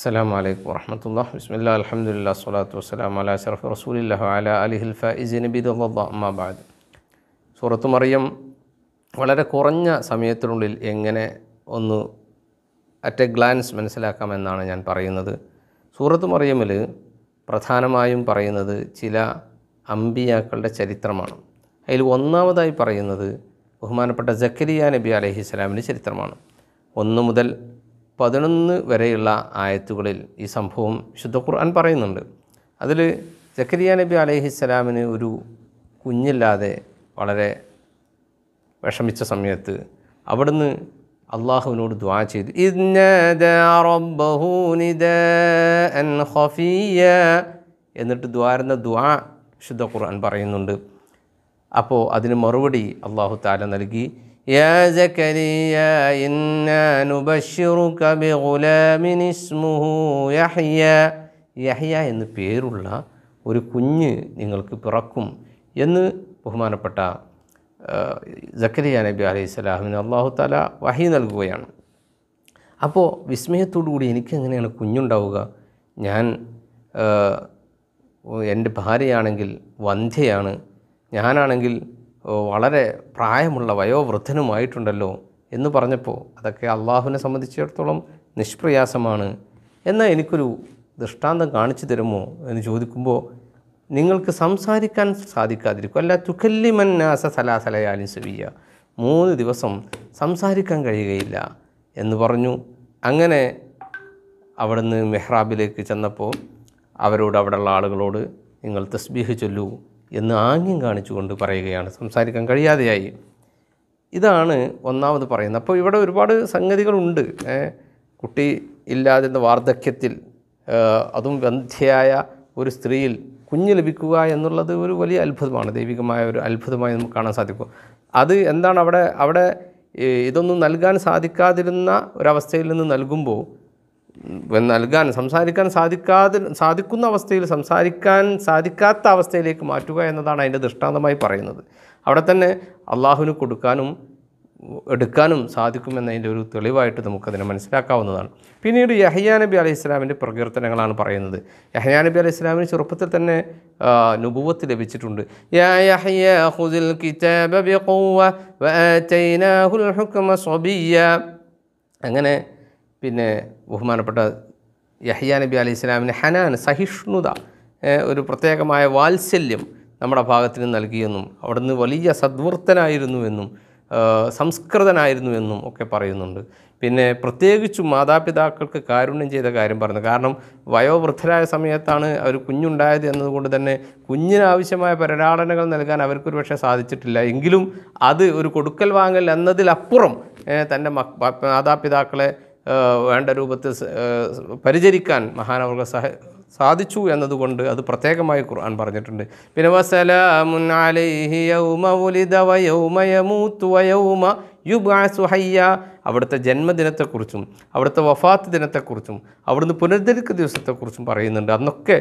السلام عليكم ورحمة الله بسم الله الحمد لله الصلاة والسلام على أشرف رسول الله وعلى آله الفائزين برضا الله بعد സൂറത്ത് മറിയം വളരെ കുറഞ്ഞ സമയത്തിനുള്ളിൽ എങ്ങനെ ഒന്ന് അറ്റ് എ ഗ്ലാൻസ് മനസ്സിലാക്കാമെന്നാണ് ഞാൻ പറയുന്നത് സൂറത്ത് മറിയമിൽ പ്രധാനമായും പറയുന്നത് ചില അമ്പിയാക്കളുടെ ചരിത്രമാണ് അതിൽ ഒന്നാമതായി പറയുന്നത് ബഹുമാനപ്പെട്ട ജക്കരിയ നബി അലഹിസ്സലാമിൻ്റെ ചരിത്രമാണ് ഒന്ന് മുതൽ പതിനൊന്ന് വരെയുള്ള ആയത്തുകളിൽ ഈ സംഭവം വിശുദ്ധ ഖുർആൻ പറയുന്നുണ്ട് അതിൽ ജക്കരിയ നബി അലഹിസ്സലാമിന് ഒരു കുഞ്ഞില്ലാതെ വളരെ വിഷമിച്ച സമയത്ത് അവിടുന്ന് അള്ളാഹുവിനോട് ദ്വാ ചെയ്തു എന്നിട്ട് ദ്വാരുന്ന ദ്വാ വിശുദ്ധ ഖുർആൻ പറയുന്നുണ്ട് അപ്പോൾ അതിന് മറുപടി അള്ളാഹു താല നൽകി يا زكريا إنا نبشرك بغلام اسمه يحيى يحيى എന്ന് പേരുള്ള ഒരു കുഞ്ഞ് നിങ്ങൾക്ക് പിറക്കും എന്ന് ബഹുമാനപ്പെട്ട ജക്കരിയ നബി അലൈഹി സ്വലാമിന് അള്ളാഹു താല വഹി നൽകുകയാണ് അപ്പോൾ കൂടി എനിക്ക് എങ്ങനെയാണ് കുഞ്ഞുണ്ടാവുക ഞാൻ എൻ്റെ ഭാര്യയാണെങ്കിൽ വന്ധ്യയാണ് ഞാനാണെങ്കിൽ വളരെ പ്രായമുള്ള വയോവൃദ്ധനുമായിട്ടുണ്ടല്ലോ എന്ന് പറഞ്ഞപ്പോൾ അതൊക്കെ അള്ളാഹുവിനെ സംബന്ധിച്ചിടത്തോളം നിഷ്പ്രയാസമാണ് എന്നാൽ എനിക്കൊരു ദൃഷ്ടാന്തം കാണിച്ചു തരുമോ എന്ന് ചോദിക്കുമ്പോൾ നിങ്ങൾക്ക് സംസാരിക്കാൻ സാധിക്കാതിരിക്കും അല്ല മന്നാസ സലാസലയാലി സുവിയ മൂന്ന് ദിവസം സംസാരിക്കാൻ കഴിയുകയില്ല എന്ന് പറഞ്ഞു അങ്ങനെ അവിടുന്ന് മെഹ്റാബിലേക്ക് ചെന്നപ്പോൾ അവരോട് അവിടെയുള്ള ആളുകളോട് നിങ്ങൾ തസ്ബീഹ് ചൊല്ലൂ എന്ന് ആംഗ്യം കാണിച്ചുകൊണ്ട് പറയുകയാണ് സംസാരിക്കാൻ കഴിയാതെയായി ഇതാണ് ഒന്നാമത് പറയുന്നത് അപ്പോൾ ഇവിടെ ഒരുപാട് സംഗതികളുണ്ട് കുട്ടി ഇല്ലാതെ വാർദ്ധക്യത്തിൽ അതും വന്ധ്യയായ ഒരു സ്ത്രീയിൽ കുഞ്ഞ് ലഭിക്കുക എന്നുള്ളത് ഒരു വലിയ അത്ഭുതമാണ് ദൈവികമായ ഒരു അത്ഭുതമായി നമുക്ക് കാണാൻ സാധിക്കും അത് എന്താണ് അവിടെ അവിടെ ഇതൊന്നും നൽകാൻ സാധിക്കാതിരുന്ന ഒരവസ്ഥയിൽ നിന്ന് നൽകുമ്പോൾ നൽകാൻ സംസാരിക്കാൻ സാധിക്കാതെ സാധിക്കുന്ന അവസ്ഥയിൽ സംസാരിക്കാൻ സാധിക്കാത്ത അവസ്ഥയിലേക്ക് മാറ്റുക എന്നതാണ് അതിൻ്റെ ദൃഷ്ടാന്തമായി പറയുന്നത് അവിടെ തന്നെ അള്ളാഹുവിന് കൊടുക്കാനും എടുക്കാനും സാധിക്കുമെന്നതിൻ്റെ ഒരു തെളിവായിട്ട് നമുക്കതിനെ മനസ്സിലാക്കാവുന്നതാണ് പിന്നീട് യഹയ്യാ നബി അലൈഹി ഇസ്ലാമിൻ്റെ പ്രകീർത്തനങ്ങളാണ് പറയുന്നത് യഹയ്യാ നബി അലൈഹി ഇസ്ലാമിന് ചെറുപ്പത്തിൽ തന്നെ നുപുവത്ത് ലഭിച്ചിട്ടുണ്ട് അങ്ങനെ പിന്നെ ബഹുമാനപ്പെട്ട യഹിയാ നബി അലി ഇസ്ലാമിന് ഹനാൻ സഹിഷ്ണുത ഒരു പ്രത്യേകമായ വാത്സല്യം നമ്മുടെ ഭാഗത്തിന് നൽകിയെന്നും അവിടുന്ന് വലിയ സംസ്കൃതനായിരുന്നു സംസ്കൃതനായിരുന്നുവെന്നും ഒക്കെ പറയുന്നുണ്ട് പിന്നെ പ്രത്യേകിച്ചും മാതാപിതാക്കൾക്ക് കാരുണ്യം ചെയ്ത കാര്യം പറഞ്ഞു കാരണം വയോവൃദ്ധരായ സമയത്താണ് അവർ കുഞ്ഞുണ്ടായത് എന്നതുകൊണ്ട് തന്നെ കുഞ്ഞിനാവശ്യമായ പരിലാടനകൾ നൽകാൻ അവർക്കൊരു പക്ഷേ സാധിച്ചിട്ടില്ല എങ്കിലും അത് ഒരു കൊടുക്കൽ വാങ്ങൽ എന്നതിലപ്പുറം തൻ്റെ മാതാപിതാക്കളെ വേണ്ട രൂപത്തിൽ പരിചരിക്കാൻ മഹാനവർക്ക് സഹ സാധിച്ചു എന്നതുകൊണ്ട് അത് പ്രത്യേകമായി ഖുർആൻ പറഞ്ഞിട്ടുണ്ട് പിന്നെ വസലാമുൻ അലൈഹി യൗമ ഹയ്യ അവിടുത്തെ ജന്മദിനത്തെക്കുറിച്ചും അവിടുത്തെ വഫാത്ത് ദിനത്തെക്കുറിച്ചും അവിടുന്ന് പുനരുദ്ധരിക്ക ദിവസത്തെക്കുറിച്ചും പറയുന്നുണ്ട് അന്നൊക്കെ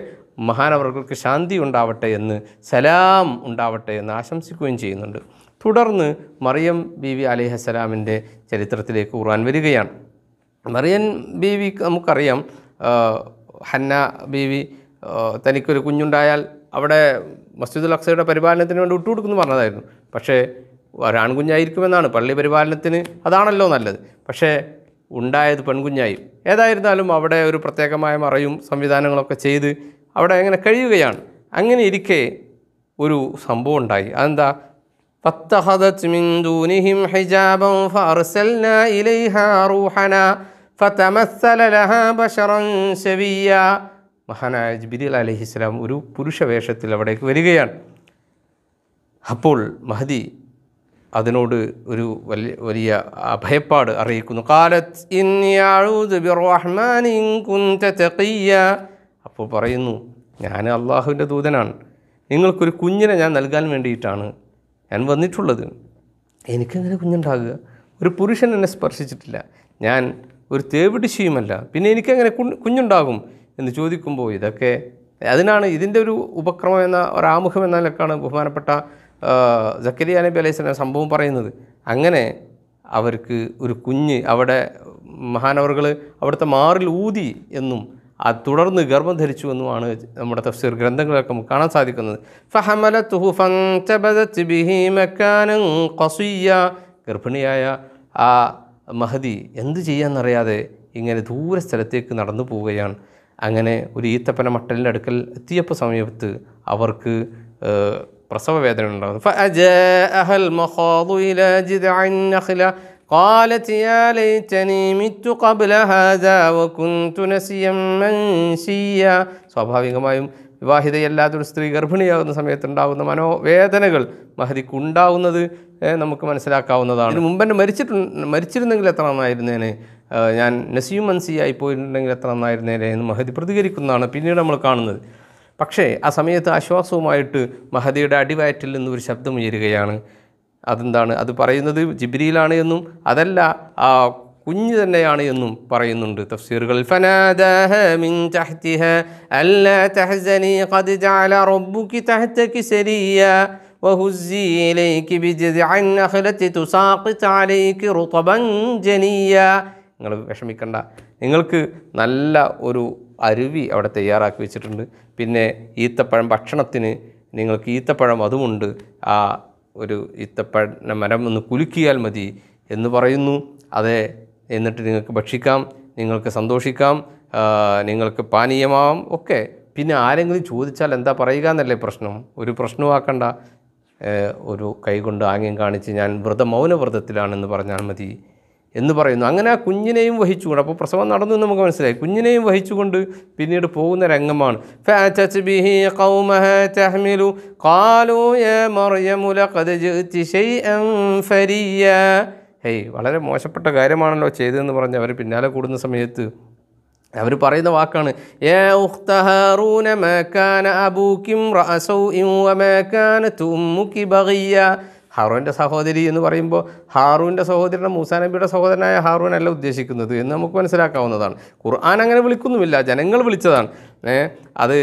മഹാനവർക്ക് ശാന്തി ഉണ്ടാവട്ടെ എന്ന് സലാം ഉണ്ടാവട്ടെ എന്ന് ആശംസിക്കുകയും ചെയ്യുന്നുണ്ട് തുടർന്ന് മറിയം ബി വി അലിഹസലാമിൻ്റെ ചരിത്രത്തിലേക്ക് ഖുർആൻ വരികയാണ് മറിയൻ ബീവി നമുക്കറിയാം ഹന്ന ബീവി തനിക്കൊരു കുഞ്ഞുണ്ടായാൽ അവിടെ മസ്ജിദുൽ അക്സയുടെ പരിപാലനത്തിന് വേണ്ടി വിട്ടുകൊടുക്കുന്നു പറഞ്ഞതായിരുന്നു പക്ഷേ ഒരാൺകുഞ്ഞായിരിക്കുമെന്നാണ് പള്ളി പരിപാലനത്തിന് അതാണല്ലോ നല്ലത് പക്ഷേ ഉണ്ടായത് പെൺകുഞ്ഞായി ഏതായിരുന്നാലും അവിടെ ഒരു പ്രത്യേകമായ മറയും സംവിധാനങ്ങളൊക്കെ ചെയ്ത് അവിടെ അങ്ങനെ കഴിയുകയാണ് അങ്ങനെ ഇരിക്കെ ഒരു സംഭവം ഉണ്ടായി അതെന്താ فاتخذت من دونهم حجابا മഹാനായ ജിബിരിൽ അലഹി ഇസ്ലാം ഒരു പുരുഷ വേഷത്തിൽ അവിടേക്ക് വരികയാണ് അപ്പോൾ മഹദി അതിനോട് ഒരു വലിയ വലിയ അഭയപ്പാട് അറിയിക്കുന്നു അപ്പോൾ പറയുന്നു ഞാൻ അള്ളാഹുവിൻ്റെ ദൂതനാണ് നിങ്ങൾക്കൊരു കുഞ്ഞിനെ ഞാൻ നൽകാൻ വേണ്ടിയിട്ടാണ് ഞാൻ വന്നിട്ടുള്ളത് എനിക്കെങ്ങനെ കുഞ്ഞുണ്ടാകുക ഒരു പുരുഷൻ എന്നെ സ്പർശിച്ചിട്ടില്ല ഞാൻ ഒരു തേവിടിശിയുമല്ല പിന്നെ എനിക്കങ്ങനെ കുഞ്ഞുണ്ടാകും എന്ന് ചോദിക്കുമ്പോൾ ഇതൊക്കെ അതിനാണ് ഇതിൻ്റെ ഒരു ഉപക്രമം എന്ന ഒരാമുഖം ആമുഖം എന്ന നിലക്കാണ് ബഹുമാനപ്പെട്ട ജക്കരിയ നബി അലൈഹിസ്ലാം സംഭവം പറയുന്നത് അങ്ങനെ അവർക്ക് ഒരു കുഞ്ഞ് അവിടെ മഹാനവറുകൾ അവിടുത്തെ മാറിൽ ഊതി എന്നും അത് തുടർന്ന് ഗർഭം ധരിച്ചു എന്നുമാണ് നമ്മുടെ തഫ്സീർ ഗ്രന്ഥങ്ങളൊക്കെ നമുക്ക് കാണാൻ സാധിക്കുന്നത് ഫഹമലത്ത് ഗർഭിണിയായ ആ മഹദി എന്ത് ചെയ്യാമെന്നറിയാതെ ഇങ്ങനെ ദൂര സ്ഥലത്തേക്ക് നടന്നു പോവുകയാണ് അങ്ങനെ ഒരു ഈത്തപ്പന മട്ടലിൻ്റെ അടുക്കൽ എത്തിയപ്പോൾ സമയത്ത് അവർക്ക് പ്രസവ വേദന ഉണ്ടാകുന്നു സ്വാഭാവികമായും വിവാഹിതയല്ലാത്തൊരു സ്ത്രീ ഗർഭിണിയാകുന്ന സമയത്തുണ്ടാകുന്ന മനോവേദനകൾ മഹതിക്ക് നമുക്ക് മനസ്സിലാക്കാവുന്നതാണ് ഇതിന് മുമ്പ് തന്നെ മരിച്ചിട്ടുണ്ട് മരിച്ചിരുന്നെങ്കിൽ എത്ര നന്നായിരുന്നേന് ഞാൻ നസീം മൻസിയായി പോയിട്ടുണ്ടെങ്കിൽ എത്ര നന്നായിരുന്നേനെ എന്ന് മഹതി പ്രതികരിക്കുന്നതാണ് പിന്നീട് നമ്മൾ കാണുന്നത് പക്ഷേ ആ സമയത്ത് ആശ്വാസവുമായിട്ട് മഹദിയുടെ അടിവയറ്റിൽ നിന്നും ഒരു ശബ്ദം ഉയരുകയാണ് അതെന്താണ് അത് പറയുന്നത് ജിബ്രിയിലാണ് എന്നും അതല്ല ആ കുഞ്ഞു തന്നെയാണ് എന്നും പറയുന്നുണ്ട് തഫ്സീറുകളിൽ നിങ്ങൾ വിഷമിക്കണ്ട നിങ്ങൾക്ക് നല്ല ഒരു അരുവി അവിടെ തയ്യാറാക്കി വെച്ചിട്ടുണ്ട് പിന്നെ ഈത്തപ്പഴം ഭക്ഷണത്തിന് നിങ്ങൾക്ക് ഈത്തപ്പഴം അതുമുണ്ട് ആ ഒരു ഈത്തപ്പഴ മരം ഒന്ന് കുലുക്കിയാൽ മതി എന്ന് പറയുന്നു അതേ എന്നിട്ട് നിങ്ങൾക്ക് ഭക്ഷിക്കാം നിങ്ങൾക്ക് സന്തോഷിക്കാം നിങ്ങൾക്ക് പാനീയമാവാം ഒക്കെ പിന്നെ ആരെങ്കിലും ചോദിച്ചാൽ എന്താ പറയുക എന്നല്ലേ പ്രശ്നം ഒരു പ്രശ്നമാക്കണ്ട ഒരു കൈകൊണ്ട് ആംഗ്യം കാണിച്ച് ഞാൻ വ്രത മൗനവ്രതത്തിലാണെന്ന് പറഞ്ഞാൽ മതി എന്ന് പറയുന്നു അങ്ങനെ ആ കുഞ്ഞിനെയും വഹിച്ചുകൊണ്ട് അപ്പോൾ പ്രസവം നടന്നു എന്ന് നമുക്ക് മനസ്സിലായി കുഞ്ഞിനെയും വഹിച്ചുകൊണ്ട് പിന്നീട് പോകുന്ന രംഗമാണ് ഫാറ്റു ഹേയ് വളരെ മോശപ്പെട്ട കാര്യമാണല്ലോ ചെയ്തതെന്ന് പറഞ്ഞ് അവർ പിന്നാലെ കൂടുന്ന സമയത്ത് അവർ പറയുന്ന വാക്കാണ് ഹാറൂൻ്റെ സഹോദരി എന്ന് പറയുമ്പോൾ ഹാറൂൻ്റെ സഹോദരൻ മൂസാ നബിയുടെ സഹോദരനായ ഹാറൂൻ അല്ല ഉദ്ദേശിക്കുന്നത് എന്ന് നമുക്ക് മനസ്സിലാക്കാവുന്നതാണ് ഖുർആൻ അങ്ങനെ വിളിക്കുന്നുമില്ല ജനങ്ങൾ വിളിച്ചതാണ് അത്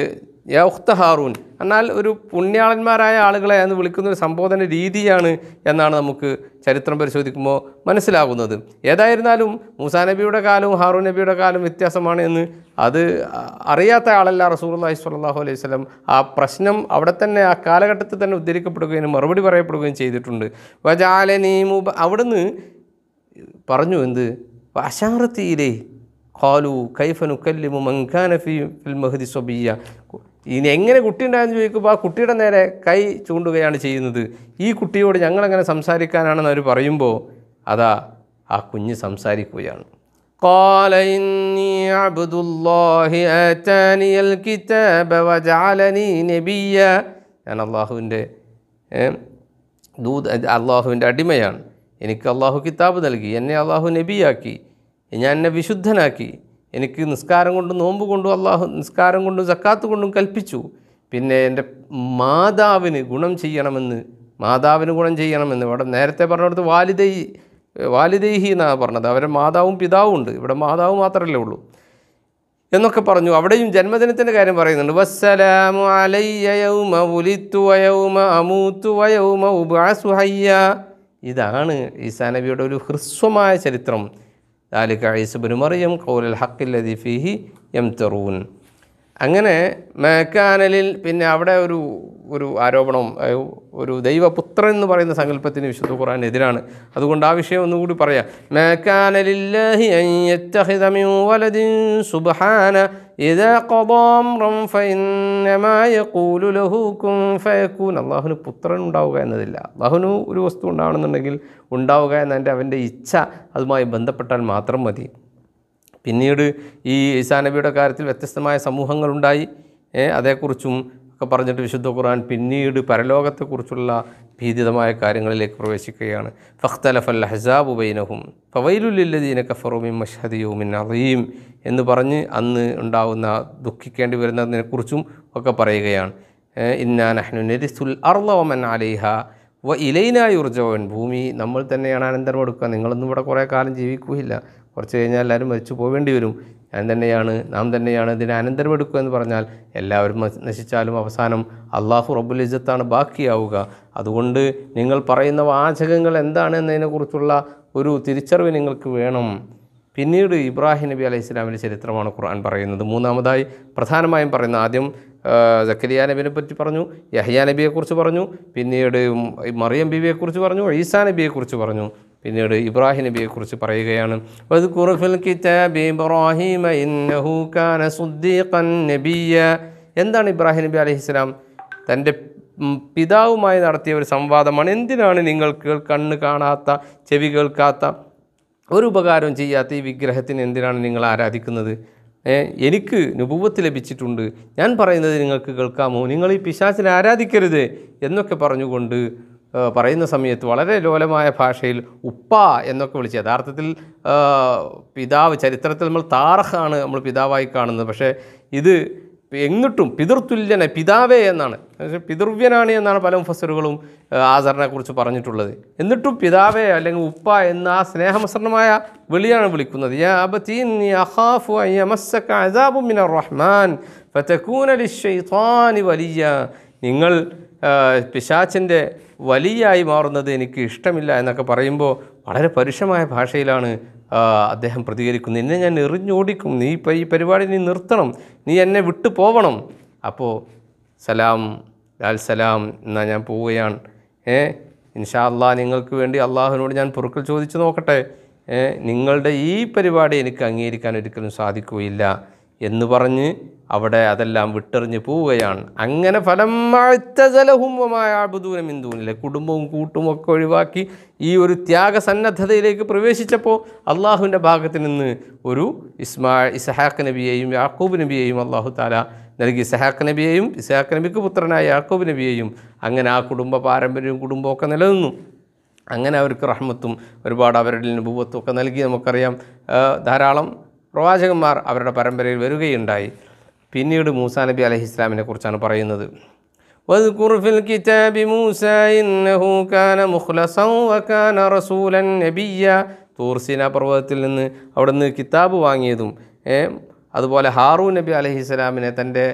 യാ ഉഖ്ത ഹാറൂൻ എന്നാൽ ഒരു പുണ്യാളന്മാരായ ആളുകളെ എന്ന് വിളിക്കുന്ന ഒരു സംബോധന രീതിയാണ് എന്നാണ് നമുക്ക് ചരിത്രം പരിശോധിക്കുമ്പോൾ മനസ്സിലാകുന്നത് ഏതായിരുന്നാലും മൂസാ നബിയുടെ കാലവും ഹാറൂൻ നബിയുടെ കാലവും വ്യത്യാസമാണ് എന്ന് അത് അറിയാത്ത ആളല്ല റസൂർല്ലാഹി സ്വല്ലാഹു അലൈഹി സ്വലം ആ പ്രശ്നം അവിടെ തന്നെ ആ കാലഘട്ടത്തിൽ തന്നെ ഉദ്ധരിക്കപ്പെടുകയും മറുപടി പറയപ്പെടുകയും ചെയ്തിട്ടുണ്ട് വജാലനീ മുബ അവിടുന്ന് പറഞ്ഞു എന്ത് അശാറത്തിയിലേ ഖാലു കൈഫനു കല്ലിമു മങ്കാനഫി ഫിൽ മഹദി സൊബിയ ഇനി എങ്ങനെ കുട്ടി ഉണ്ടായെന്ന് ചോദിക്കുമ്പോൾ ആ കുട്ടിയുടെ നേരെ കൈ ചൂണ്ടുകയാണ് ചെയ്യുന്നത് ഈ കുട്ടിയോട് ഞങ്ങളെങ്ങനെ സംസാരിക്കാനാണെന്ന് അവർ പറയുമ്പോൾ അതാ ആ കുഞ്ഞ് സംസാരിക്കുകയാണ് ഞാൻ അള്ളാഹുവിൻ്റെ ദൂത് അള്ളാഹുവിൻ്റെ അടിമയാണ് എനിക്ക് അള്ളാഹു കിതാബ് നൽകി എന്നെ അള്ളാഹു നബിയാക്കി ഞാൻ എന്നെ വിശുദ്ധനാക്കി എനിക്ക് നിസ്കാരം കൊണ്ടും നോമ്പ് കൊണ്ടും അള്ളാഹു നിസ്കാരം കൊണ്ടും സക്കാത്ത് കൊണ്ടും കൽപ്പിച്ചു പിന്നെ എൻ്റെ മാതാവിന് ഗുണം ചെയ്യണമെന്ന് മാതാവിന് ഗുണം ചെയ്യണമെന്ന് ഇവിടെ നേരത്തെ പറഞ്ഞിടത്ത് വാലിദൈ വാലിദൈഹി എന്നാണ് പറഞ്ഞത് അവരെ മാതാവും പിതാവും ഉണ്ട് ഇവിടെ മാതാവ് മാത്രമല്ലേ ഉള്ളൂ എന്നൊക്കെ പറഞ്ഞു അവിടെയും ജന്മദിനത്തിൻ്റെ കാര്യം പറയുന്നുണ്ട് വസ്സലാമു അലയ്യയൗമ ഉലിത്തു വയൗമ അമൂത്തു വയൗമ ഉബാസുഹയ്യ ഇതാണ് ഈസാ നബിയുടെ ഒരു ഹ്രസ്വമായ ചരിത്രം ذلك عيسى بن مريم قول الحق الذي فيه يمترون അങ്ങനെ മേക്കാനലിൽ പിന്നെ അവിടെ ഒരു ഒരു ആരോപണം ഒരു ദൈവപുത്രൻ എന്ന് പറയുന്ന സങ്കല്പത്തിന് വിശുദ്ധ ഖുറാൻ എതിരാണ് അതുകൊണ്ട് ആ വിഷയം ഒന്നുകൂടി പറയാം അള്ളാഹുന് പുത്രൻ ഉണ്ടാവുക എന്നതില്ല അള്ളാഹുന് ഒരു വസ്തു ഉണ്ടാവണമെന്നുണ്ടെങ്കിൽ ഉണ്ടാവുക എന്നതിൻ്റെ അവൻ്റെ ഇച്ഛ അതുമായി ബന്ധപ്പെട്ടാൽ മാത്രം മതി പിന്നീട് ഈ ഈസാ നബിയുടെ കാര്യത്തിൽ വ്യത്യസ്തമായ സമൂഹങ്ങളുണ്ടായി അതേക്കുറിച്ചും ഒക്കെ പറഞ്ഞിട്ട് വിശുദ്ധ ഖുർആൻ പിന്നീട് പരലോകത്തെക്കുറിച്ചുള്ള ഭീതിതമായ കാര്യങ്ങളിലേക്ക് പ്രവേശിക്കുകയാണ് ഫഖ്തലഫൽ ഹസാബ് ബൈനഹും ഫവൈലുല്ലദീന മശ്ഹദി യൗമിൻ അറീം എന്ന് പറഞ്ഞ് അന്ന് ഉണ്ടാകുന്ന ദുഃഖിക്കേണ്ടി വരുന്നതിനെക്കുറിച്ചും ഒക്കെ പറയുകയാണ് ഇന്നാ നഹ്നു നരിസുൽ അർലവമൻ അലിഹ വ ഇലൈനായുർജവൻ ഭൂമി നമ്മൾ തന്നെയാണ് അനന്തരം എടുക്കുക നിങ്ങളൊന്നും ഇവിടെ കുറേ കാലം ജീവിക്കുകയില്ല കുറച്ച് കഴിഞ്ഞാൽ എല്ലാവരും മരിച്ചു പോവേണ്ടി വരും ഞാൻ തന്നെയാണ് നാം തന്നെയാണ് ഇതിനെ എടുക്കുക എന്ന് പറഞ്ഞാൽ എല്ലാവരും നശിച്ചാലും അവസാനം അള്ളാഹു റബ്ബുൽ ഇജ്ജത്താണ് ബാക്കിയാവുക അതുകൊണ്ട് നിങ്ങൾ പറയുന്ന വാചകങ്ങൾ എന്താണ് എന്നതിനെക്കുറിച്ചുള്ള ഒരു തിരിച്ചറിവ് നിങ്ങൾക്ക് വേണം പിന്നീട് ഇബ്രാഹിം നബി അലൈഹി ഇസ്ലാമിൻ്റെ ചരിത്രമാണ് ഖുർആൻ പറയുന്നത് മൂന്നാമതായി പ്രധാനമായും പറയുന്നത് ആദ്യം ജക്കരിയ നബിനെ പറ്റി പറഞ്ഞു യഹ്യ നബിയെക്കുറിച്ച് പറഞ്ഞു പിന്നീട് മറിയം ബിബിയെക്കുറിച്ച് പറഞ്ഞു ഈസാ നബിയെക്കുറിച്ച് പറഞ്ഞു പിന്നീട് ഇബ്രാഹിം നബിയെ കുറിച്ച് പറയുകയാണ് എന്താണ് ഇബ്രാഹിം നബി അലഹിസ്ലാം തൻ്റെ പിതാവുമായി നടത്തിയ ഒരു സംവാദമാണ് എന്തിനാണ് നിങ്ങൾക്ക് കണ്ണ് കാണാത്ത ചെവി കേൾക്കാത്ത ഒരു ഉപകാരം ചെയ്യാത്ത ഈ വിഗ്രഹത്തിന് എന്തിനാണ് നിങ്ങൾ ആരാധിക്കുന്നത് എനിക്ക് നുപൂവത്ത് ലഭിച്ചിട്ടുണ്ട് ഞാൻ പറയുന്നത് നിങ്ങൾക്ക് കേൾക്കാമോ നിങ്ങൾ ഈ പിശാചിനെ ആരാധിക്കരുത് എന്നൊക്കെ പറഞ്ഞുകൊണ്ട് പറയുന്ന സമയത്ത് വളരെ ലോലമായ ഭാഷയിൽ ഉപ്പ എന്നൊക്കെ വിളിച്ച് യഥാർത്ഥത്തിൽ പിതാവ് ചരിത്രത്തിൽ നമ്മൾ താറഹാണ് നമ്മൾ പിതാവായി കാണുന്നത് പക്ഷേ ഇത് എങ്ങിട്ടും പിതൃതുല്യനെ പിതാവേ എന്നാണ് പിതൃവ്യനാണ് എന്നാണ് പല മുഫസറുകളും ആസറിനെക്കുറിച്ച് പറഞ്ഞിട്ടുള്ളത് എന്നിട്ടും പിതാവേ അല്ലെങ്കിൽ ഉപ്പ എന്ന ആ സ്നേഹമസരണമായ വിളിയാണ് വിളിക്കുന്നത് നിങ്ങൾ പിശാച്ചിൻ്റെ വലിയായി മാറുന്നത് എനിക്ക് ഇഷ്ടമില്ല എന്നൊക്കെ പറയുമ്പോൾ വളരെ പരുഷമായ ഭാഷയിലാണ് അദ്ദേഹം പ്രതികരിക്കുന്നത് എന്നെ ഞാൻ എറിഞ്ഞോടിക്കും നീ ഇപ്പം ഈ പരിപാടി നീ നിർത്തണം നീ എന്നെ വിട്ടു പോവണം അപ്പോൾ സലാം ലാൽ സലാം എന്നാൽ ഞാൻ പോവുകയാണ് ഏ ഇൻഷാ അല്ലാ നിങ്ങൾക്ക് വേണ്ടി അള്ളാഹുവിനോട് ഞാൻ പൊറുക്കൽ ചോദിച്ചു നോക്കട്ടെ നിങ്ങളുടെ ഈ പരിപാടി എനിക്ക് അംഗീകരിക്കാൻ ഒരിക്കലും സാധിക്കുകയില്ല എന്ന് പറഞ്ഞ് അവിടെ അതെല്ലാം വിട്ടെറിഞ്ഞ് പോവുകയാണ് അങ്ങനെ ഫലമാഴ്ത്തജലഹുംബമായാബുദൂരം ഇന്ദൂനിലെ കുടുംബവും കൂട്ടും ഒക്കെ ഒഴിവാക്കി ഈ ഒരു ത്യാഗസന്നദ്ധതയിലേക്ക് പ്രവേശിച്ചപ്പോൾ അള്ളാഹുവിൻ്റെ ഭാഗത്ത് നിന്ന് ഒരു ഇസ്മാ ഇസഹാഖ് നബിയെയും യാക്കൂബ് നബിയെയും അള്ളാഹു താല നൽകി ഇസഹാഖ് നബിയെയും ഇസഹാഖ് നബിക്ക് പുത്രനായ യാക്കൂബ് നബിയെയും അങ്ങനെ ആ കുടുംബ പാരമ്പര്യവും കുടുംബമൊക്കെ നിലനിന്നു അങ്ങനെ അവർക്ക് റഹ്മത്തും ഒരുപാട് അവരുടെ അനുഭവത്തും ഒക്കെ നൽകി നമുക്കറിയാം ധാരാളം പ്രവാചകന്മാർ അവരുടെ പരമ്പരയിൽ വരികയുണ്ടായി പിന്നീട് മൂസാ നബി അലഹി ഇസ്ലാമിനെ കുറിച്ചാണ് പറയുന്നത് തൂർസീന പർവ്വതത്തിൽ നിന്ന് അവിടുന്ന് കിതാബ് വാങ്ങിയതും അതുപോലെ ഹാറൂ നബി അലഹി ഇസ്ലാമിനെ തൻ്റെ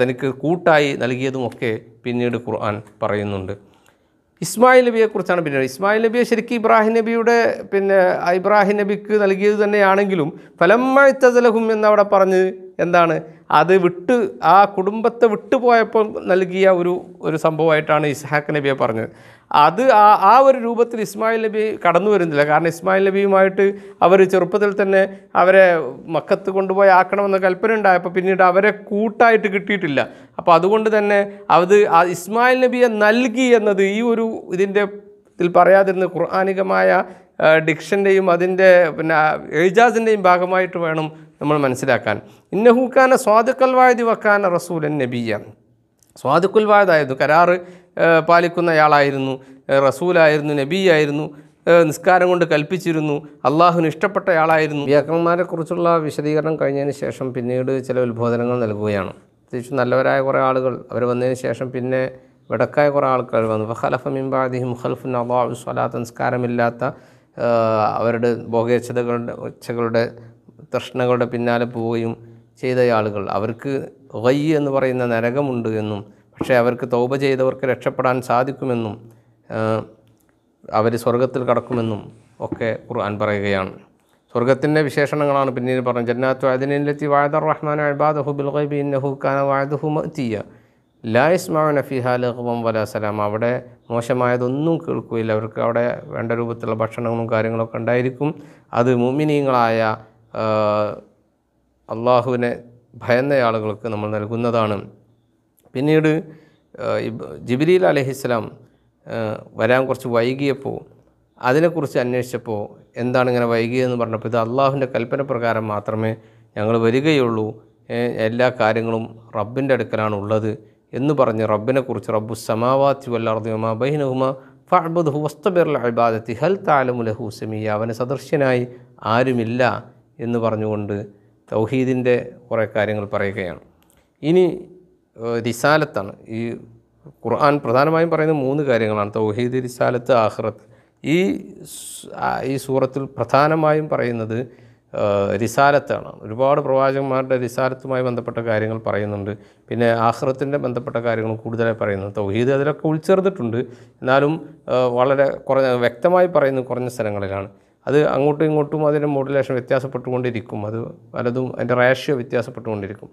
തനിക്ക് കൂട്ടായി നൽകിയതുമൊക്കെ പിന്നീട് ഖുർആൻ പറയുന്നുണ്ട് ഇസ്മായിൽ നബിയെക്കുറിച്ചാണ് പിന്നീട് ഇസ്മായിൽ നബിയെ ശരിക്കും ഇബ്രാഹിം നബിയുടെ പിന്നെ ഇബ്രാഹിം നബിക്ക് നൽകിയത് തന്നെയാണെങ്കിലും ഫലമ്മ ഇത്തസലഹും എന്നവിടെ പറഞ്ഞ് എന്താണ് അത് വിട്ട് ആ കുടുംബത്തെ വിട്ടുപോയപ്പോൾ നൽകിയ ഒരു ഒരു സംഭവമായിട്ടാണ് ഇസ്ഹാഖ് നബിയെ പറഞ്ഞത് അത് ആ ആ ഒരു രൂപത്തിൽ ഇസ്മായിൽ നബി കടന്നു വരുന്നില്ല കാരണം ഇസ്മായിൽ നബിയുമായിട്ട് അവർ ചെറുപ്പത്തിൽ തന്നെ അവരെ മക്കത്ത് കൊണ്ടുപോയി ആക്കണമെന്ന കൽപ്പന ഉണ്ടായപ്പോൾ പിന്നീട് അവരെ കൂട്ടായിട്ട് കിട്ടിയിട്ടില്ല അപ്പോൾ അതുകൊണ്ട് തന്നെ അത് ആ ഇസ്മായിൽ നബിയെ നൽകി എന്നത് ഈ ഒരു ഇതിൻ്റെ ഇതിൽ പറയാതിരുന്ന ഖുർആാനികമായ ഡിക്ഷൻ്റെയും അതിൻ്റെ പിന്നെ ഏജാസിൻ്റെയും ഭാഗമായിട്ട് വേണം നമ്മൾ മനസ്സിലാക്കാൻ ഇന്നഹൂക്കാന സ്വാദുക്കൽ വായതി വക്കാന റസൂലൻ നബിയ സ്വാദുക്കുൽ വായതായിരുന്നു കരാറ് പാലിക്കുന്നയാളായിരുന്നു റസൂലായിരുന്നു നബിയായിരുന്നു നിസ്കാരം കൊണ്ട് കൽപ്പിച്ചിരുന്നു അള്ളാഹുവിന് ഇഷ്ടപ്പെട്ടയാളായിരുന്നു വ്യാക്കന്മാരെക്കുറിച്ചുള്ള വിശദീകരണം കഴിഞ്ഞതിന് ശേഷം പിന്നീട് ചില ഉത്ബോധനങ്ങൾ നൽകുകയാണ് പ്രത്യേകിച്ചും നല്ലവരായ കുറേ ആളുകൾ അവർ വന്നതിന് ശേഷം പിന്നെ വെടക്കായ കുറേ ആൾക്കാർ വന്നു ഫഹലഫ മിംബാദിഹിം ഖൽഫുൻ അള്ളാഹു സ്വലാത്ത നിസ്കാരമില്ലാത്ത അവരുടെ ഭോഗേച്ഛതകളുടെ ഉച്ചകളുടെ തൃഷ്ണകളുടെ പിന്നാലെ പോവുകയും ചെയ്തയാളുകൾ അവർക്ക് ഗയ് എന്ന് പറയുന്ന നരകമുണ്ട് എന്നും പക്ഷേ അവർക്ക് തൗബ ചെയ്തവർക്ക് രക്ഷപ്പെടാൻ സാധിക്കുമെന്നും അവർ സ്വർഗത്തിൽ കടക്കുമെന്നും ഒക്കെ ഖുർആൻ പറയുകയാണ് സ്വർഗത്തിൻ്റെ വിശേഷണങ്ങളാണ് പിന്നീട് പറഞ്ഞത് ജന്നാത്തു അതിനെത്തി വായദർ റഹ്മാൻ അൽബാദഹു ബിൽഗൈബി ഇന്നഹു ഖാന വാഴദഹു മത്തിയ ലായിസ്മാ നഫിഹ ലഹുവം വലാസലാം അവിടെ മോശമായതൊന്നും കേൾക്കുകയില്ല അവർക്ക് അവിടെ വേണ്ട രൂപത്തിലുള്ള ഭക്ഷണങ്ങളും കാര്യങ്ങളൊക്കെ ഉണ്ടായിരിക്കും അത് മുമിനീങ്ങളായ അള്ളാഹുവിനെ ഭയന്ന ആളുകൾക്ക് നമ്മൾ നൽകുന്നതാണ് പിന്നീട് ജിബിരിൽ അലഹിസ്ലാം വരാൻ കുറച്ച് വൈകിയപ്പോൾ അതിനെക്കുറിച്ച് അന്വേഷിച്ചപ്പോൾ എന്താണ് ഇങ്ങനെ വൈകിയതെന്ന് പറഞ്ഞപ്പോൾ ഇത് അള്ളാഹുവിൻ്റെ കൽപ്പന പ്രകാരം മാത്രമേ ഞങ്ങൾ വരികയുള്ളൂ എല്ലാ കാര്യങ്ങളും റബ്ബിൻ്റെ അടുക്കലാണ് ഉള്ളത് എന്ന് പറഞ്ഞ് റബ്ബിനെക്കുറിച്ച് റബ്ബു സമാവാത്തി വല്ലാർദ്ദുമ ബൈനഹുമ ഫഅബുദ് ഹുവസ്തബിർ അൽബാദത്തി ഹൽ താലമുലഹു സെമിയ അവന് സദൃശ്യനായി ആരുമില്ല എന്ന് പറഞ്ഞുകൊണ്ട് തൗഹീദിൻ്റെ കുറേ കാര്യങ്ങൾ പറയുകയാണ് ഇനി റിസാലത്താണ് ഈ ഖുർആൻ പ്രധാനമായും പറയുന്ന മൂന്ന് കാര്യങ്ങളാണ് തൗഹീദ് റിസാലത്ത് ആഹ്റത്ത് ഈ ഈ സൂറത്തിൽ പ്രധാനമായും പറയുന്നത് റിസാലത്താണ് ഒരുപാട് പ്രവാചകന്മാരുടെ റിസാലത്തുമായി ബന്ധപ്പെട്ട കാര്യങ്ങൾ പറയുന്നുണ്ട് പിന്നെ ആഹ്റത്തിൻ്റെ ബന്ധപ്പെട്ട കാര്യങ്ങൾ കൂടുതലായി പറയുന്നുണ്ട് തൗഹീദ് അതിലൊക്കെ ഉൾച്ചേർത്തിട്ടുണ്ട് എന്നാലും വളരെ കുറഞ്ഞ വ്യക്തമായി പറയുന്ന കുറഞ്ഞ സ്ഥലങ്ങളിലാണ് അത് അങ്ങോട്ടും ഇങ്ങോട്ടും അതിൻ്റെ മോഡുലേഷൻ വ്യത്യാസപ്പെട്ടുകൊണ്ടിരിക്കും അത് പലതും അതിൻ്റെ റേഷ്യോ വ്യത്യാസപ്പെട്ടുകൊണ്ടിരിക്കും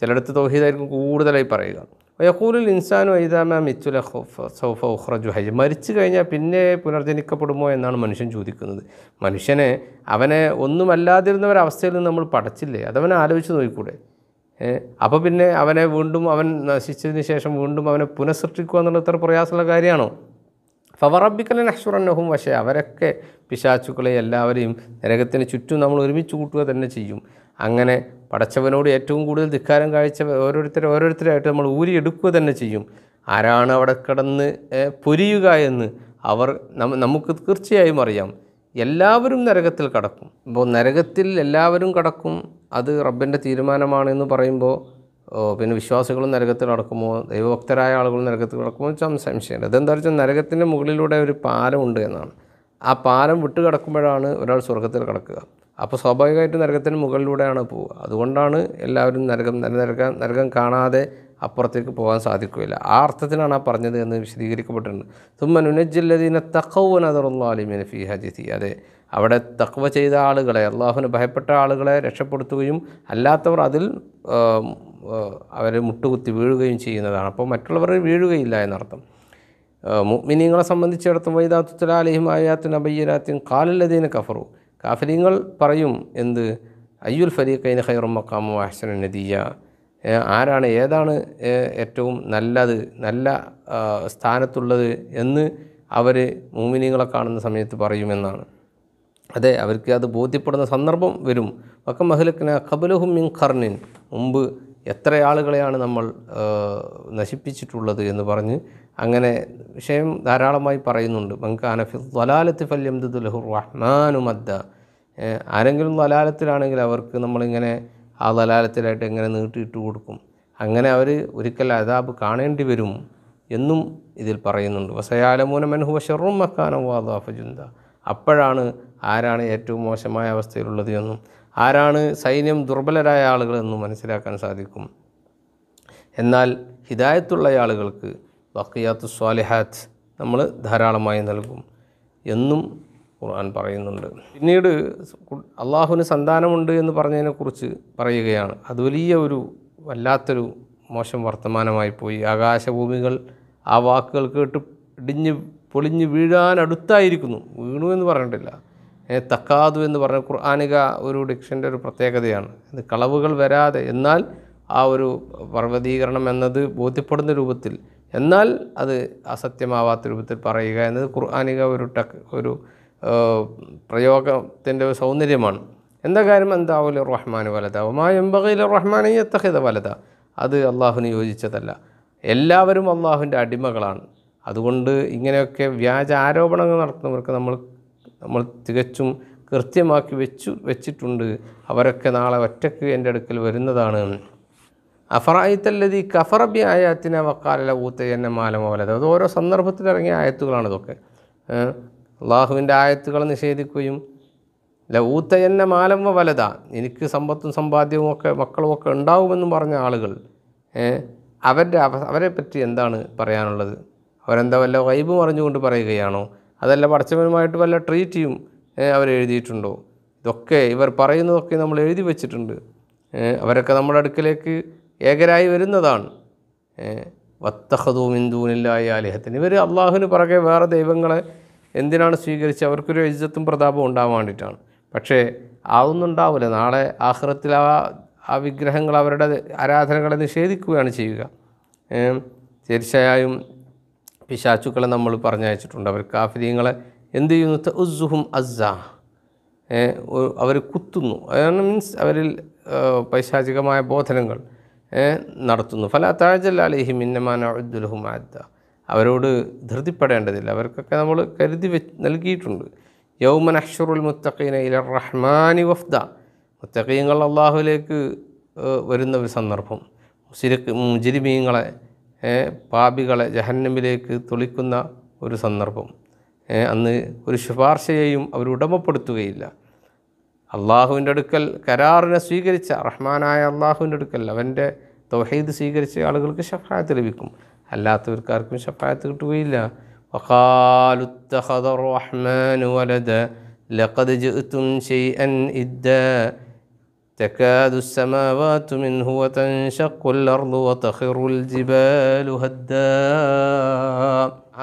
ചിലയിടത്ത് തൗഹീദായിരിക്കും കൂടുതലായി പറയുക യഹൂലിൽ ഇൻസാനു ഐതാമ മിച്ചുല സൗഫ ഉഹ്റജു ഹയ്യ മരിച്ചു കഴിഞ്ഞാൽ പിന്നെ പുനർജനിക്കപ്പെടുമോ എന്നാണ് മനുഷ്യൻ ചോദിക്കുന്നത് മനുഷ്യനെ അവനെ ഒന്നുമല്ലാതിരുന്ന ഒരവസ്ഥയിൽ നിന്ന് നമ്മൾ പടച്ചില്ലേ അതവനെ ആലോചിച്ച് നോക്കിക്കൂടെ അപ്പോൾ പിന്നെ അവനെ വീണ്ടും അവൻ നശിച്ചതിന് ശേഷം വീണ്ടും അവനെ പുനഃസൃഷ്ടിക്കുക എന്നുള്ളത് ഇത്ര പ്രയാസമുള്ള കാര്യമാണോ ഫവറബിക്കല നഷുറന്നഹും പക്ഷേ അവരൊക്കെ പിശാച്ചുക്കളെ എല്ലാവരെയും നരകത്തിന് ചുറ്റും നമ്മൾ ഒരുമിച്ച് കൂട്ടുക തന്നെ ചെയ്യും അങ്ങനെ പടച്ചവനോട് ഏറ്റവും കൂടുതൽ ധിക്കാരം കാഴ്ച ഓരോരുത്തരെ ഓരോരുത്തരായിട്ട് നമ്മൾ ഊരിയെടുക്കുക തന്നെ ചെയ്യും ആരാണ് അവിടെ കിടന്ന് പൊരിയുക എന്ന് അവർ നമുക്ക് തീർച്ചയായും അറിയാം എല്ലാവരും നരകത്തിൽ കടക്കും ഇപ്പോൾ നരകത്തിൽ എല്ലാവരും കടക്കും അത് റബ്ബിൻ്റെ തീരുമാനമാണെന്ന് പറയുമ്പോൾ പിന്നെ വിശ്വാസികളും നരകത്തിൽ അടക്കുമോ ദൈവഭക്തരായ ആളുകൾ നരകത്തിൽ അടക്കുമോ എന്ന് വെച്ചാൽ സംശയമുണ്ട് അതെന്താ വെച്ചാൽ നരകത്തിൻ്റെ മുകളിലൂടെ ഒരു പാലമുണ്ട് എന്നാണ് ആ പാലം വിട്ട് കിടക്കുമ്പോഴാണ് ഒരാൾ സ്വർഗത്തിൽ കിടക്കുക അപ്പോൾ സ്വാഭാവികമായിട്ടും നരകത്തിന് മുകളിലൂടെയാണ് പോവുക അതുകൊണ്ടാണ് എല്ലാവരും നരകം നരകം നരകം കാണാതെ അപ്പുറത്തേക്ക് പോകാൻ സാധിക്കില്ല ആ അർത്ഥത്തിലാണ് ആ പറഞ്ഞത് എന്ന് വിശദീകരിക്കപ്പെട്ടിട്ടുണ്ട് തുമ്മനുനജില്ലതീന തക്കവ് നദറുല്ലാലിമിന് ഫി ഹജിതി അതെ അവിടെ തക്വ ചെയ്ത ആളുകളെ അള്ളാഹുവിന് ഭയപ്പെട്ട ആളുകളെ രക്ഷപ്പെടുത്തുകയും അല്ലാത്തവർ അതിൽ അവർ മുട്ടുകുത്തി വീഴുകയും ചെയ്യുന്നതാണ് അപ്പോൾ മറ്റുള്ളവർ വീഴുകയില്ല എന്നർത്ഥം മുഗ്മിനീങ്ങളെ സംബന്ധിച്ചിടത്തും വൈദാത്തുത്തലാലിഹിം ആയാത്തിൻ അബയ്യരാത്തിൻ കാലല്ലതീന കഫറു കാഫലിങ്ങൾ പറയും എന്ത് അയ്യുൽ ഫരീഖൈന ഹൈറും മക്കാമു അഹ്സനു നദിയ ആരാണ് ഏതാണ് ഏറ്റവും നല്ലത് നല്ല സ്ഥാനത്തുള്ളത് എന്ന് അവർ മൂമിനികളെ കാണുന്ന സമയത്ത് പറയുമെന്നാണ് അതെ അവർക്ക് അത് ബോധ്യപ്പെടുന്ന സന്ദർഭം വരും വക്കം മഹലക്കിന് കബലുഹും മിൻ ഖർണിൻ മുമ്പ് എത്ര ആളുകളെയാണ് നമ്മൾ നശിപ്പിച്ചിട്ടുള്ളത് എന്ന് പറഞ്ഞ് അങ്ങനെ വിഷയം ധാരാളമായി പറയുന്നുണ്ട് മങ്കാനഫി വലാലത്ത് റഹ്മാനു റഹ്മാനുമദ്ദ ആരെങ്കിലും വലാലത്തിലാണെങ്കിൽ അവർക്ക് നമ്മളിങ്ങനെ ആ വലാലത്തിലായിട്ട് എങ്ങനെ നീട്ടിയിട്ട് കൊടുക്കും അങ്ങനെ അവർ ഒരിക്കൽ അതാബ് കാണേണ്ടി വരും എന്നും ഇതിൽ പറയുന്നുണ്ട് വസയാലമൂന മെൻഹുവ വഷറും മക്കാനോ വാദാഫജുന്ത അപ്പോഴാണ് ആരാണ് ഏറ്റവും മോശമായ അവസ്ഥയിലുള്ളത് എന്നും ആരാണ് സൈന്യം ദുർബലരായ ആളുകളെന്ന് മനസ്സിലാക്കാൻ സാധിക്കും എന്നാൽ ഹിദായത്തുള്ള ആളുകൾക്ക് വക്കിയാത്ത് സ്വാലിഹാത്ത് നമ്മൾ ധാരാളമായി നൽകും എന്നും ഖുർആൻ പറയുന്നുണ്ട് പിന്നീട് അള്ളാഹുവിന് സന്താനമുണ്ട് എന്ന് പറഞ്ഞതിനെക്കുറിച്ച് പറയുകയാണ് അത് വലിയ ഒരു വല്ലാത്തൊരു മോശം വർത്തമാനമായി പോയി ആകാശഭൂമികൾ ആ വാക്കുകൾ കേട്ട് ഇടിഞ്ഞ് പൊളിഞ്ഞ് അടുത്തായിരിക്കുന്നു വീണു എന്ന് പറഞ്ഞിട്ടില്ല തക്കാതു എന്ന് പറഞ്ഞ ഖുർആാനിക ഒരു ഡിക്ഷൻ്റെ ഒരു പ്രത്യേകതയാണ് ഇത് കളവുകൾ വരാതെ എന്നാൽ ആ ഒരു പർവ്വതീകരണം എന്നത് ബോധ്യപ്പെടുന്ന രൂപത്തിൽ എന്നാൽ അത് അസത്യമാവാത്ത രൂപത്തിൽ പറയുക എന്നത് ഖുർആാനിക ഒരു ടക്ക് ഒരു പ്രയോഗത്തിൻ്റെ ഒരു സൗന്ദര്യമാണ് എന്താ കാര്യം എന്താവില്ല റഹ്മാൻ വലത ഉമായംബകയിലെ റഹ്മാനെ എത്തഹിത വലത അത് അള്ളാഹുന് യോജിച്ചതല്ല എല്ലാവരും അള്ളാഹുവിൻ്റെ അടിമകളാണ് അതുകൊണ്ട് ഇങ്ങനെയൊക്കെ വ്യാജ ആരോപണങ്ങൾ നടത്തുന്നവർക്ക് നമ്മൾ നമ്മൾ തികച്ചും കൃത്യമാക്കി വെച്ചു വെച്ചിട്ടുണ്ട് അവരൊക്കെ നാളെ ഒറ്റയ്ക്ക് എൻ്റെ അടുക്കൽ വരുന്നതാണ് അഫറായിത്തല്ലതി കഫറബി ആയാത്തിന വക്കാലല എന്നെ മാലമോലത് അതായത് ഓരോ സന്ദർഭത്തിൽ ഇറങ്ങിയ ആയത്തുകളാണ് ഇതൊക്കെ അള്ളാഹുവിൻ്റെ ആയത്തുകൾ നിഷേധിക്കുകയും എന്നെ മാലമ്മ വലത എനിക്ക് സമ്പത്തും സമ്പാദ്യവും ഒക്കെ മക്കളും ഒക്കെ ഉണ്ടാവുമെന്നും പറഞ്ഞ ആളുകൾ അവരുടെ അവരെ പറ്റി എന്താണ് പറയാനുള്ളത് അവരെന്താ വല്ല വൈബ് അറിഞ്ഞുകൊണ്ട് പറയുകയാണോ അതല്ല പടച്ചവനുമായിട്ട് വല്ല ട്രീറ്റിയും എഴുതിയിട്ടുണ്ടോ ഇതൊക്കെ ഇവർ പറയുന്നതൊക്കെ നമ്മൾ എഴുതി വച്ചിട്ടുണ്ട് അവരൊക്കെ നമ്മുടെ അടുക്കലേക്ക് ഏകരായി വരുന്നതാണ് വത്തഹതും മിന്ദൂനില്ലായ അലിഹത്തിന് ഇവർ അള്ളാഹുവിന് പുറകെ വേറെ ദൈവങ്ങളെ എന്തിനാണ് സ്വീകരിച്ച് അവർക്കൊരു ഇജ്ജത്തും പ്രതാപവും ഉണ്ടാകാൻ വേണ്ടിയിട്ടാണ് പക്ഷേ ആവുന്നുണ്ടാവില്ല നാളെ ആഹ്റത്തിൽ ആ ആ വിഗ്രഹങ്ങൾ അവരുടെ ആരാധനകളെ നിഷേധിക്കുകയാണ് ചെയ്യുക തീർച്ചയായും പിശാച്ചുക്കളെ നമ്മൾ പറഞ്ഞയച്ചിട്ടുണ്ട് അവർ കാഫിദീങ്ങളെ എന്ത് ചെയ്യുന്നു ഉസ്സുഹും അസ്സ അവർ കുത്തുന്നു അതാണ് മീൻസ് അവരിൽ പൈശാചികമായ ബോധനങ്ങൾ നടത്തുന്നു ഫല താജലാലിഹി മിന്നമാന അബ്ദുൽഹും അദ്ദ അവരോട് ധൃതിപ്പെടേണ്ടതില്ല അവർക്കൊക്കെ നമ്മൾ കരുതി വെ നൽകിയിട്ടുണ്ട് യൗമൻ അഷറുൽ മുത്തഖീന ഇല റഹ്മാനി വഫ്ദ മുത്തഖീങ്ങൾ അള്ളാഹുലേക്ക് വരുന്ന ഒരു സന്ദർഭം മുസിരിക്ക് മുജിരിമീങ്ങളെ പാപികളെ ജഹന്നമിലേക്ക് തുളിക്കുന്ന ഒരു സന്ദർഭം അന്ന് ഒരു ശുപാർശയെയും അവർ ഉടമപ്പെടുത്തുകയില്ല അള്ളാഹുവിൻ്റെ അടുക്കൽ കരാറിനെ സ്വീകരിച്ച റഹ്മാനായ അള്ളാഹുവിൻ്റെ അടുക്കൽ അവൻ്റെ തൊഹീദ് സ്വീകരിച്ച ആളുകൾക്ക് ഷഫായത്ത് ലഭിക്കും അല്ലാത്തവർക്കാർക്കും ഷഫായത്ത് കിട്ടുകയില്ല വഖാലുത്തഹദ റഹ്മാൻ വലദ ലഖദ് ജിഅ്തും ഇദ്ദ تكاد السماوات منه وتنشق الأرض وتخر الجبال هدا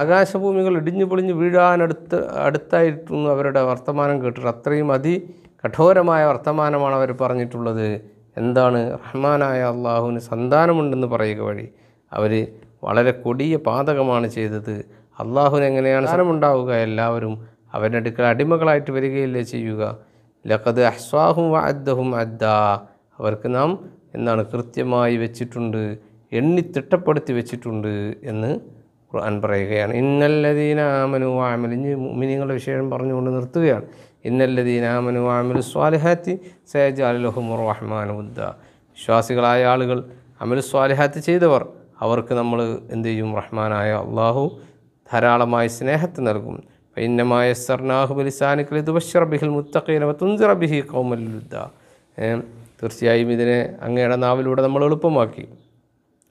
ആകാശഭൂമികൾ ഇടിഞ്ഞു പൊളിഞ്ഞ് വീഴാനടുത്ത് അടുത്തായിട്ടൊന്നും അവരുടെ വർത്തമാനം കേട്ടിട്ട് അത്രയും അതി കഠോരമായ വർത്തമാനമാണ് അവർ പറഞ്ഞിട്ടുള്ളത് എന്താണ് റഹ്മാനായ അള്ളാഹുവിന് സന്താനമുണ്ടെന്ന് പറയുക വഴി അവർ വളരെ കൊടിയ പാതകമാണ് ചെയ്തത് അള്ളാഹുവിന് എങ്ങനെയാണ് സനമുണ്ടാവുക എല്ലാവരും അവരുടെ അടുക്കൽ അടിമകളായിട്ട് വരികയല്ലേ ചെയ്യുക ലഖദ് അഹ്സാഹും അദ്ദഹും അദ്ദ അവർക്ക് നാം എന്താണ് കൃത്യമായി വെച്ചിട്ടുണ്ട് എണ്ണി തിട്ടപ്പെടുത്തി വെച്ചിട്ടുണ്ട് എന്ന് ഖുർആൻ പറയുകയാണ് ഇന്നല്ലദീന ആമനു ആമലിഞ്ഞ് മിനിങ്ങളുടെ വിഷയം പറഞ്ഞുകൊണ്ട് നിർത്തുകയാണ് ഇന്നല്ലദീന ആമനു ആമലു സ്വാലിഹാത്തി സേജ് അലുഹും റഹ്മാനുദ്ദ വിശ്വാസികളായ ആളുകൾ അമലു സ്വാലിഹാത്തി ചെയ്തവർ അവർക്ക് നമ്മൾ എന്ത് ചെയ്യും റഹ്മാനായ അള്ളാഹു ധാരാളമായി സ്നേഹത്ത് നൽകും ഫൈന്നമായ സർനാഹു ബലിസാനിക്കൽ ദുബശ്ശർ ബിഹിൽ മുത്തഖീന തുൻസിർ ബിഹി കൗമലുദ്ദ തീർച്ചയായും ഇതിനെ അങ്ങയുടെ നാവിലൂടെ നമ്മൾ എളുപ്പമാക്കി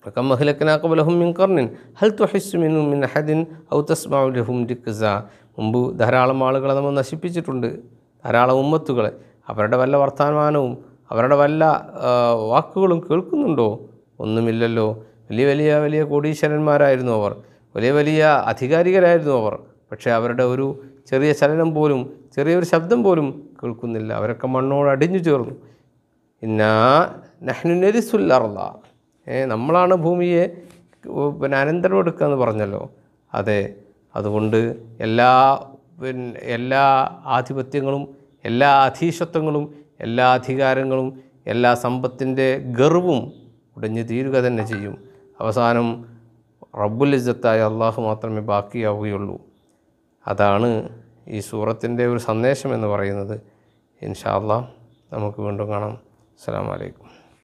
وكم أهلكنا قبلهم من قرن هل تحس منهم من أحد أو تسمع لهم ركزا മുമ്പ് ധാരാളം ആളുകളെ നമ്മൾ നശിപ്പിച്ചിട്ടുണ്ട് ധാരാളം ഉമ്മത്തുകളെ അവരുടെ വല്ല വർത്തമാനവും അവരുടെ വല്ല വാക്കുകളും കേൾക്കുന്നുണ്ടോ ഒന്നുമില്ലല്ലോ വലിയ വലിയ വലിയ കോടീശ്വരന്മാരായിരുന്നു അവർ വലിയ വലിയ അധികാരികരായിരുന്നു അവർ പക്ഷേ അവരുടെ ഒരു ചെറിയ ചലനം പോലും ചെറിയൊരു ശബ്ദം പോലും കേൾക്കുന്നില്ല അവരൊക്കെ മണ്ണോട് അടിഞ്ഞു ചേർന്നു ഇന്നാ നഹ്നുനരിസുല്ലറല്ല ഏ നമ്മളാണ് ഭൂമിയെ പിന്നെ അനന്തരം എടുക്കുക എന്ന് പറഞ്ഞല്ലോ അതെ അതുകൊണ്ട് എല്ലാ പിന്നെ എല്ലാ ആധിപത്യങ്ങളും എല്ലാ അധീശത്വങ്ങളും എല്ലാ അധികാരങ്ങളും എല്ലാ സമ്പത്തിൻ്റെ ഗർവും ഉടഞ്ഞു തീരുക തന്നെ ചെയ്യും അവസാനം റബ്ബുൽ ഇജ്ജത്തായ അള്ളാഹു മാത്രമേ ബാക്കിയാവുകയുള്ളൂ അതാണ് ഈ സൂറത്തിൻ്റെ ഒരു സന്ദേശം എന്ന് പറയുന്നത് ഇൻഷാ നമുക്ക് വീണ്ടും കാണാം അസ്സാം വലൈക്കും